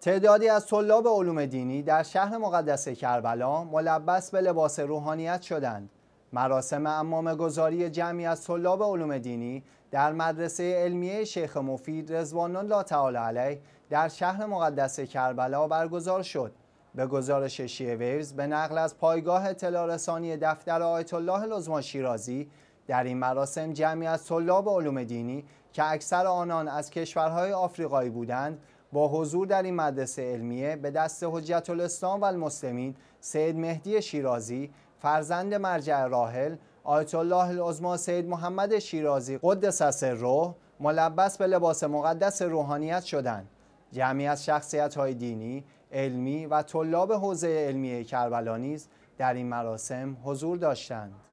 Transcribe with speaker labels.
Speaker 1: تعدادی از طلاب علوم دینی در شهر مقدس کربلا ملبس به لباس روحانیت شدند. مراسم امام گذاری جمعی از طلاب علوم دینی در مدرسه علمیه شیخ مفید رزوان الله تعالی علیه در شهر مقدس کربلا برگزار شد. به گزارش شیعه ویوز به نقل از پایگاه اطلاع دفتر آیت الله لزما شیرازی در این مراسم جمعی از طلاب علوم دینی که اکثر آنان از کشورهای آفریقایی بودند با حضور در این مدرسه علمیه به دست حجت الاسلام و سید مهدی شیرازی فرزند مرجع راهل، آیت الله العظما سید محمد شیرازی قدس سره ملبس به لباس مقدس روحانیت شدند جمعی از شخصیت های دینی، علمی و طلاب حوزه علمیه کربلا نیز در این مراسم حضور داشتند.